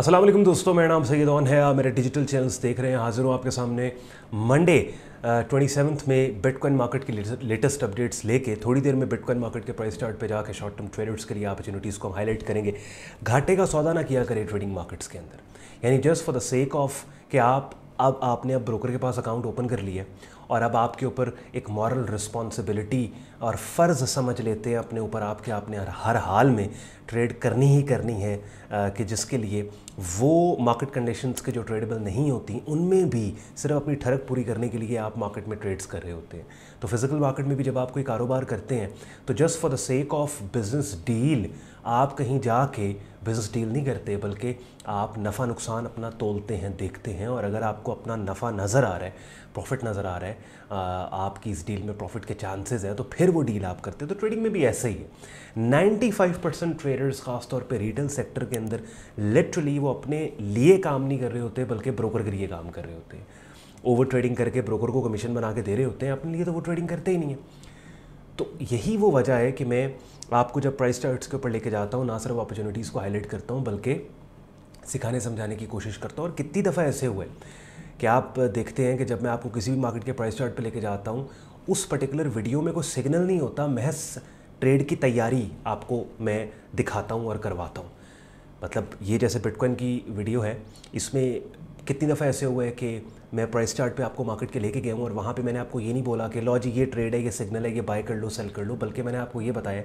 असलम दोस्तों मेरा नाम सैद ओन है आप मेरे डिजिटल चैनल्स देख रहे हैं हाजिर हूँ आपके सामने मंडे ट्वेंटी सेवन्थ में बिटकॉइन मार्केट की लेटेस्ट अपडेट्स लेके थोड़ी देर में बिटकॉइन मार्केट के प्राइस चार्ट पे जाकर शॉर्ट टर्म ट्रेडर्स के लिए अपॉर्चुनिटीज़ को हम हाईलाइट करेंगे घाटे का सौदा ना किया करें ट्रेडिंग मार्केट्स के अंदर यानी just for the sake of कि आप अब आपने अब ब्रोकर के पास अकाउंट ओपन कर लिया और अब आपके ऊपर एक मॉरल रिस्पॉन्सिबिलिटी और फ़र्ज़ समझ लेते हैं अपने ऊपर आपके आपने हर हाल में ट्रेड करनी ही करनी है कि जिसके लिए वो मार्केट कंडीशंस के जो ट्रेडेबल नहीं होती उनमें भी सिर्फ अपनी ठरक पूरी करने के लिए आप मार्केट में ट्रेड्स कर रहे होते हैं तो फिज़िकल मार्केट में भी जब आप कोई कारोबार करते हैं तो just for the sake of business deal आप कहीं जाके बिज़नेस डील नहीं करते बल्कि आप नफ़ा नुकसान अपना तोलते हैं देखते हैं और अगर आपको अपना नफ़ा नज़र आ रहा है प्रॉफिट नज़र आ रहा है आपकी इस डील में प्रॉफिट के चांसेस हैं तो फिर वो डील आप करते हैं तो ट्रेडिंग में भी ऐसा ही है नाइन्टी फाइव परसेंट ट्रेडर्स ख़ासतौर पर रिटेल सेक्टर के अंदर लिटरली वो अपने लिए काम नहीं कर रहे होते बल्कि ब्रोकर के लिए काम कर रहे होते हैं ओवर ट्रेडिंग करके ब्रोकर को कमीशन बना के दे रहे होते हैं अपने लिए तो वो ट्रेडिंग करते ही नहीं है तो यही वो वजह है कि मैं आपको जब प्राइस चार्ट्स के ऊपर लेके जाता हूँ ना सिर्फ अपॉर्चुनिटीज़ को हाईलाइट करता हूँ बल्कि सिखाने समझाने की कोशिश करता हूँ और कितनी दफ़ा ऐसे हुए कि आप देखते हैं कि जब मैं आपको किसी भी मार्केट के प्राइस चार्ट पे लेके जाता हूँ उस पर्टिकुलर वीडियो में कोई सिग्नल नहीं होता महज ट्रेड की तैयारी आपको मैं दिखाता हूँ और करवाता हूँ मतलब ये जैसे बिटकॉइन की वीडियो है इसमें कितनी दफ़ा ऐसे हुए हैं कि मैं प्राइस चार्ट पे आपको मार्केट के लेके गया हूँ और वहाँ पे मैंने आपको ये नहीं बोला कि लॉ जी ये ट्रेड है ये सिग्नल है ये बाय कर लो सेल कर लो बल्कि मैंने आपको ये बताया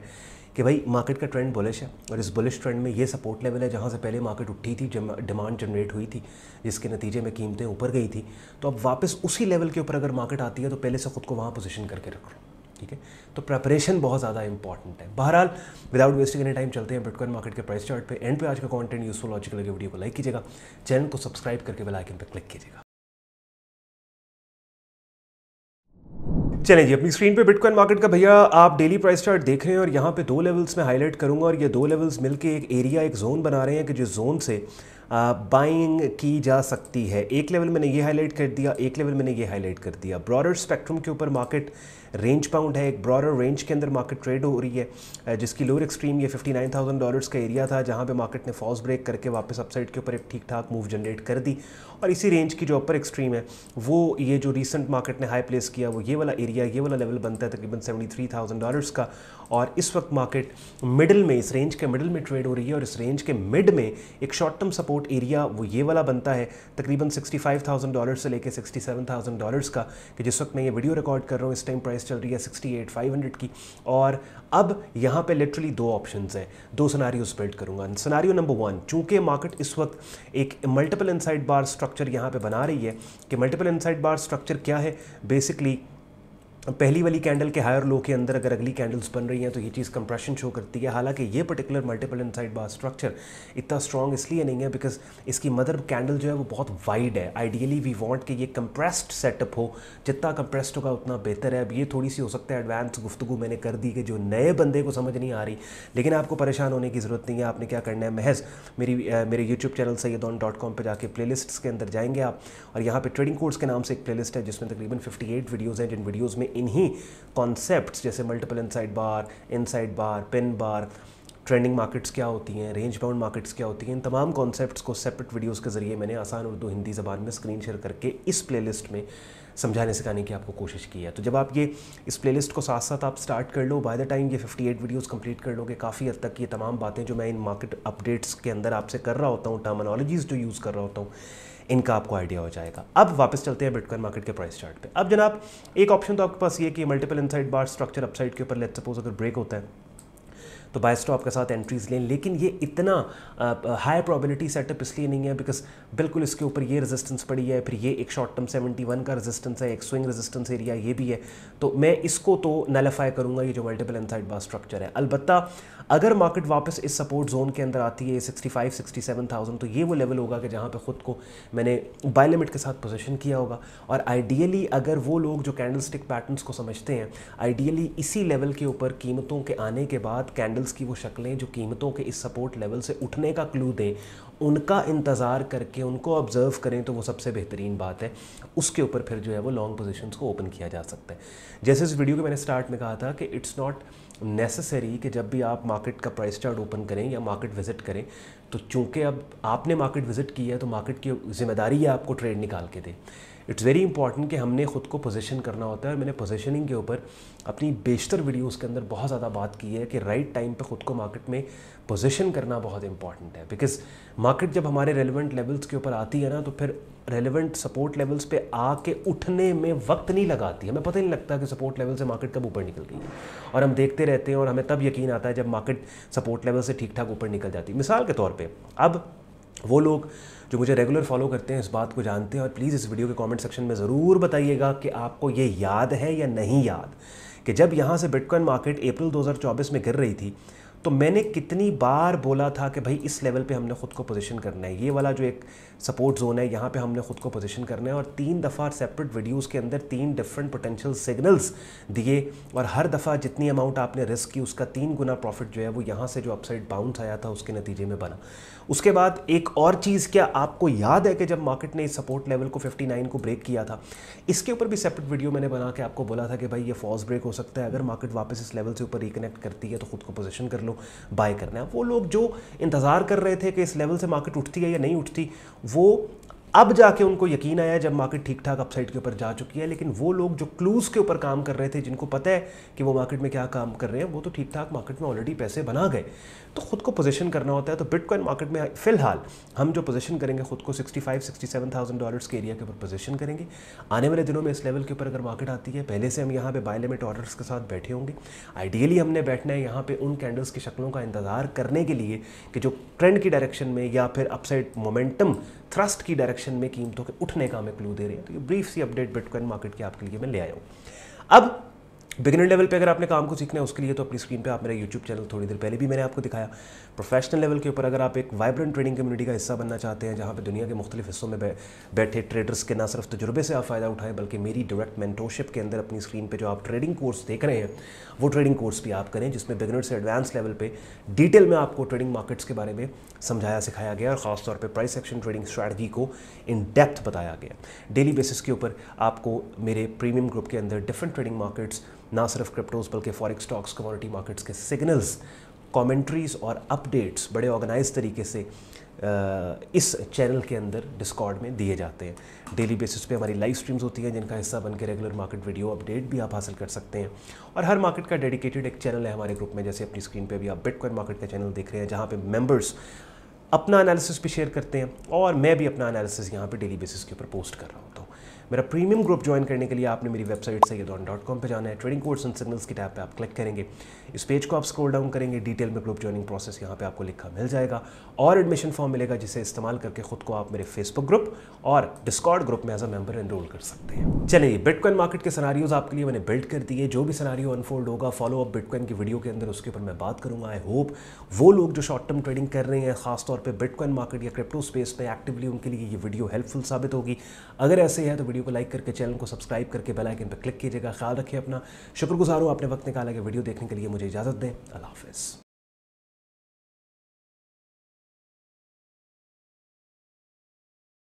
कि भाई मार्केट का ट्रेंड बुलिश है और इस बुलिश ट्रेंड में ये सपोर्ट लेवल है जहाँ से पहले मार्केट उठी थी डिमांड जनरेट हुई थी जिसके नतीजे में कीमतें ऊपर गई थी तो अब वापस उसी लेवल के ऊपर अगर मार्केट आती है तो पहले से खुद को वहाँ पोजिशन करके रख लो ठीक है तो प्रेपरेशन बहुत ज़्यादा इंपॉर्टेंट है बहरहाल विदाउट वेस्टिंग एनी टाइम चलते हैं बिटकॉइन मार्केट के प्राइस चार्ट पे एंड पे आज का कंटेंट यूजफुल लॉजिकल वीडियो को लाइक कीजिएगा चैनल को सब्सक्राइब करके बेल आइकन पर क्लिक कीजिएगा चलें जी अपनी स्क्रीन पे बिटकॉइन मार्केट का भैया आप डेली प्राइस चार्ट देख रहे हैं और यहाँ पे दो लेवल्स में हाईलाइट करूँगा और ये दो लेवल्स मिलके एक एरिया एक जोन बना रहे हैं कि जिस जोन से बाइंग की जा सकती है एक लेवल मैंने ये हाईलाइट कर दिया एक लेवल मैंने ये हाईलाइट कर दिया ब्रॉडर स्पेक्ट्रम के ऊपर मार्केट रेंज बाउंड है एक ब्रॉडर रेंज के अंदर मार्केट ट्रेड हो रही है जिसकी लोअर एक्सट्रीम ये 59,000 डॉलर्स का एरिया था जहाँ पे मार्केट ने फॉल्स ब्रेक करके वापस अपसाइड के ऊपर एक ठीक ठाक मूव जनरेट कर दी और इसी रेंज की जो अपर एक्सट्रीम है वो ये जो रिसेंट मार्केट ने हाई प्लेस किया वो ये वाला एरिया ये वाला लेवल बनता है तकरीबन सेवेंटी थ्री थाउजेंड डॉलर्स का और इस वक्त मार्केट मिडिल में इस रेंज के मिडल में ट्रेड हो रही है और इस रेंज के मिड में एक शॉर्ट टर्म सपोर्ट एरिया वो ये वाला बनता है तकरीबन सिक्सटी फाइव थाउजेंड डॉलर से लेकर सिक्सटी सेवन थाउजेंड डॉलर्स का कि जिस वक्त मैं ये वीडियो रिकॉर्ड कर रहा हूँ इस टाइम प्राइस प्राइस चल रही है सिक्सटी एट फाइव हंड्रेड की और अब यहाँ पे लिटरली दो ऑप्शन हैं दो उस बिल्ड करूँगा सनारियो नंबर वन चूँकि मार्केट इस वक्त एक मल्टीपल इनसाइड बार स्ट्रक्चर यहाँ पे बना रही है कि मल्टीपल इनसाइड बार स्ट्रक्चर क्या है बेसिकली पहली वाली कैंडल के हायर लो के अंदर अगर अगली कैंडल्स बन रही हैं तो ये चीज़ कंप्रेशन शो करती है हालांकि ये particular multiple inside bar structure इतना स्ट्रॉन्ग इसलिए नहीं है बिकॉज इसकी मदर कैंडल जो है वो बहुत वाइड है आइडियली वी वांट कि ये कंप्रेस्ड सेटअप हो जितना कंप्रेस्ड होगा उतना बेहतर है अब ये थोड़ी सी हो सकता है एडवांस गुफ्तु मैंने कर दी कि जो नए बंदे को समझ नहीं आ रही लेकिन आपको परेशान होने की ज़रूरत नहीं है आपने क्या करना है महज मेरी मेरे YouTube channel on dot com पर जाकर प्ले के अंदर जाएंगे आप और यहाँ पर ट्रेडिंग कोर्स के नाम से एक प्ले है जिसमें तकरीबन फिफ्टी वीडियोज़ हैं जिन वीडियोज़ में इन्हीं कॉन्सेप्ट जैसे multiple inside bar inside bar pin bar trending markets क्या होती हैं रेंज बाउंड मार्केट्स क्या होती हैं इन तमाम कॉन्सेप्ट्स को सेपरेट वीडियोस के जरिए मैंने आसान उर्दू हिंदी ज़बान में स्क्रीन शेयर करके इस प्लेलिस्ट में समझाने सिखाने की आपको कोशिश की है तो जब आप ये इस प्लेलिस्ट को साथ साथ आप स्टार्ट कर लो बाय द टाइम ये 58 वीडियोज कंप्लीट कर लोगे काफ़ी हद तक ये तमाम बातें जो मैं इन मार्केट अपडेट्स के अंदर आपसे कर रहा होता हूँ टर्मनोलॉजीज जो यूज़ कर रहा होता हूँ इनका आपको आइडिया हो जाएगा अब वापस चलते हैं बिटकॉइन मार्केट के प्राइस चार्ट पे अब जनाब एक ऑप्शन तो आपके पास ये कि multiple inside bar structure upside के ऊपर लेट सपोज अगर ब्रेक होता है तो बाय स्टॉप के साथ एंट्रीज लें लेकिन ये इतना हाई प्रॉबिलिटी सेटअप इसलिए नहीं है बिकॉज बिल्कुल इसके ऊपर ये रेजिस्टेंस पड़ी है फिर ये एक शॉर्ट टर्म 71 का रेजिस्टेंस है एक स्विंग रेजिस्टेंस एरिया ये भी है तो मैं इसको तो नलीफाई करूंगा ये जो मल्टीपल इनसाइड बार स्ट्रक्चर है अलबत्ता अगर मार्केट वापस इस सपोर्ट जोन के अंदर आती है सेवन थाउजेंड तो ये वो लेवल होगा कि जहाँ पर ख़ुद को मैंने बाय लिमिट के साथ पोजिशन किया होगा और आइडियली अगर वो लोग जो स्टिक पैटर्न को समझते हैं आइडियली इसी लेवल के ऊपर कीमतों के आने के बाद कैंडल कैंडल्स की वो शक्लें जो कीमतों के इस सपोर्ट लेवल से उठने का क्लू दें उनका इंतज़ार करके उनको ऑब्ज़र्व करें तो वो सबसे बेहतरीन बात है उसके ऊपर फिर जो है वो लॉन्ग पोजिशन को ओपन किया जा सकता है जैसे इस वीडियो के मैंने स्टार्ट में कहा था कि इट्स नॉट नेसेसरी कि जब भी आप मार्केट का प्राइस चार्ट ओपन करें या मार्केट विज़िट करें तो चूंकि अब आपने मार्केट विज़िट की है तो मार्केट की जिम्मेदारी है आपको ट्रेड निकाल के दे इट्स वेरी इंपॉर्टेंट कि हमने खुद को पोजीशन करना होता है और मैंने पोजीशनिंग के ऊपर अपनी बेशतर वीडियोस के अंदर बहुत ज़्यादा बात की है कि राइट टाइम पे खुद को मार्केट में पोजीशन करना बहुत इंपॉर्टेंट है बिकॉज मार्केट जब हमारे रेलिवेंट लेवल्स के ऊपर आती है ना तो फिर रेलिवेंट सपोर्ट लेवल्स पे आके उठने में वक्त नहीं लगाती हमें पता ही नहीं लगता कि सपोर्ट लेवल से मार्केट कब ऊपर निकल गई है और हम देखते रहते हैं और हमें तब यकीन आता है जब मार्केट सपोर्ट लेवल से ठीक ठाक ऊपर निकल जाती है मिसाल के तौर पर अब वो लोग जो मुझे रेगुलर फॉलो करते हैं इस बात को जानते हैं और प्लीज़ इस वीडियो के कमेंट सेक्शन में ज़रूर बताइएगा कि आपको ये याद है या नहीं याद कि जब यहाँ से बिटकॉइन मार्केट अप्रैल 2024 में गिर रही थी तो मैंने कितनी बार बोला था कि भाई इस लेवल पे हमने ख़ुद को पोजीशन करना है ये वाला जो एक सपोर्ट जोन है यहाँ पे हमने ख़ुद को पोजीशन करना है और तीन दफ़ा सेपरेट वीडियोस के अंदर तीन डिफरेंट पोटेंशियल सिग्नल्स दिए और हर दफ़ा जितनी अमाउंट आपने रिस्क की उसका तीन गुना प्रॉफिट जो है वो यहाँ से जो अपसाइड बाउंस आया था उसके नतीजे में बना उसके बाद एक और चीज़ क्या आपको याद है कि जब मार्केट ने इस सपोर्ट लेवल को फिफ्टी को ब्रेक किया था इसके ऊपर भी सेपरेट वीडियो मैंने बना के आपको बोला था कि भाई ये फॉल्स ब्रेक हो सकता है अगर मार्केट वापस इस लेवल से ऊपर रिकनेक्ट करती है तो खुद को पोजिशन कर लो लो बाय करना है वो लोग जो इंतज़ार कर रहे थे कि इस लेवल से मार्केट उठती है या नहीं उठती वो अब जाके उनको यकीन आया जब मार्केट ठीक ठाक अपसाइड के ऊपर जा चुकी है लेकिन वो लोग जो क्लूज़ के ऊपर काम कर रहे थे जिनको पता है कि वो मार्केट में क्या काम कर रहे हैं वो तो ठीक ठाक मार्केट में ऑलरेडी पैसे बना गए तो खुद को पोजीशन करना होता है तो बिटकॉइन मार्केट में फिलहाल हम जो पोजीशन करेंगे खुद को sixty sixty five seven thousand dollars के एरिया के ऊपर पोजीशन करेंगे आने वाले दिनों में इस लेवल के ऊपर अगर मार्केट आती है पहले से हम यहाँ पे बाय लिमिट ऑर्डर्स के साथ बैठे होंगे आइडियली हमने बैठना है यहाँ पे उन कैंडल्स की शक्लों का इंतजार करने के लिए कि जो ट्रेंड की डायरेक्शन में या फिर अपसाइड मोमेंटम थ्रस्ट की डायरेक्शन में कीमतों के उठने का हमें क्लू दे रहे हैं तो ये ब्रीफ सी अपडेट बिटकॉइन मार्केट की आपके लिए मैं ले आया हूँ अब बिगिनर लेवल पे अगर आपने काम को सीखना है उसके लिए तो अपनी स्क्रीन पे आप मेरा यूट्यूब चैनल थोड़ी देर पहले भी मैंने आपको दिखाया प्रोफेशनल लेवल के ऊपर अगर आप एक वाइब्रेंट ट्रेडिंग कम्युनिटी का हिस्सा बनना चाहते हैं जहाँ पे दुनिया के मुख्तलिफ हिस्सों में बैठे ट्रेडर्स के ना सिर्फ तजुर्बे से आप फ़ायदा उठाएं बल्कि मेरी डायरेक्ट मैंटोरशिप के अंदर अपनी स्क्रीन पर जो आप ट्रेडिंग कोर्स देख रहे हैं वो ट्रेडिंग कोर्स भी आप करें जिसमें बिगनर से एडवांस लेवल पर डिटेल में आपको ट्रेडिंग मार्केट्स के बारे में समझाया सिखाया गया और खासतौर पर प्राइस एक्शन ट्रेडिंग स्ट्रैटी को इन डेप्थ बताया गया डेली बेसिस के ऊपर आपको मेरे प्रीमियम ग्रुप के अंदर डिफरेंट ट्रेडिंग मार्केट्स ना सिर्फ क्रिप्टोज बल्कि फॉरेक्स स्टॉक्स कमोडिटी मार्केट्स के सिग्नल्स कमेंट्रीज और अपडेट्स बड़े ऑर्गेनाइज तरीके से इस चैनल के अंदर डिस्कॉर्ड में दिए जाते हैं डेली बेसिस पे हमारी लाइव स्ट्रीम्स होती हैं जिनका हिस्सा बनकर रेगुलर मार्केट वीडियो अपडेट भी आप हासिल कर सकते हैं और हर मार्केट का डेडिकेटेड एक चैनल है हमारे ग्रुप में जैसे अपनी स्क्रीन पे भी आप बिटकॉइन मार्केट का चैनल देख रहे हैं जहाँ पर मेम्बर्स अपना एनालिसिस भी शेयर करते हैं और मैं भी अपना एनालिसिस यहाँ पर डेली बेसिस के ऊपर पोस्ट कर रहा हूँ मेरा प्रीमियम ग्रुप ज्वाइन करने के लिए आपने मेरी वेबसाइट से यदौन डॉट कॉम पर जाना है ट्रेडिंग कोर्स एंड सिग्नल्स की टैब पे आप क्लिक करेंगे इस पेज को आप स्क्रॉल डाउन करेंगे डिटेल में ग्रुप ज्वाइनिंग प्रोसेस यहाँ पे आपको लिखा मिल जाएगा और एडमिशन फॉर्म मिलेगा जिसे इस्तेमाल करके खुद को आप मेरे फेसबुक ग्रुप और डिस्कॉर्ड ग्रुप में एज अ मेंबर एनरोल कर सकते हैं चलिए बिटकॉइन मार्केट के सनारियोज आपके लिए मैंने बिल्ड कर दिए जो भी सनारियो अनफोल्ड होगा फॉलो अप बिटकॉइन की वीडियो के अंदर उसके ऊपर मैं बात करूंगा आई होप वो लोग जो शॉर्ट टर्म ट्रेडिंग कर रहे हैं खासतौर पर बिटकॉइन मार्केट या क्रिप्टो स्पेस में एक्टिवली उनके लिए ये वीडियो हेल्पफुल साबित होगी अगर ऐसे है तो वीडियो वीडियो को लाइक करके चैनल को सब्सक्राइब करके बेल आइकन पर क्लिक कीजिएगा ख्याल रखिए अपना शुक्रगुजार हूँ आपने वक्त निकाला कि वीडियो देखने के लिए मुझे इजाज़त दें अल्लाह हाफिज़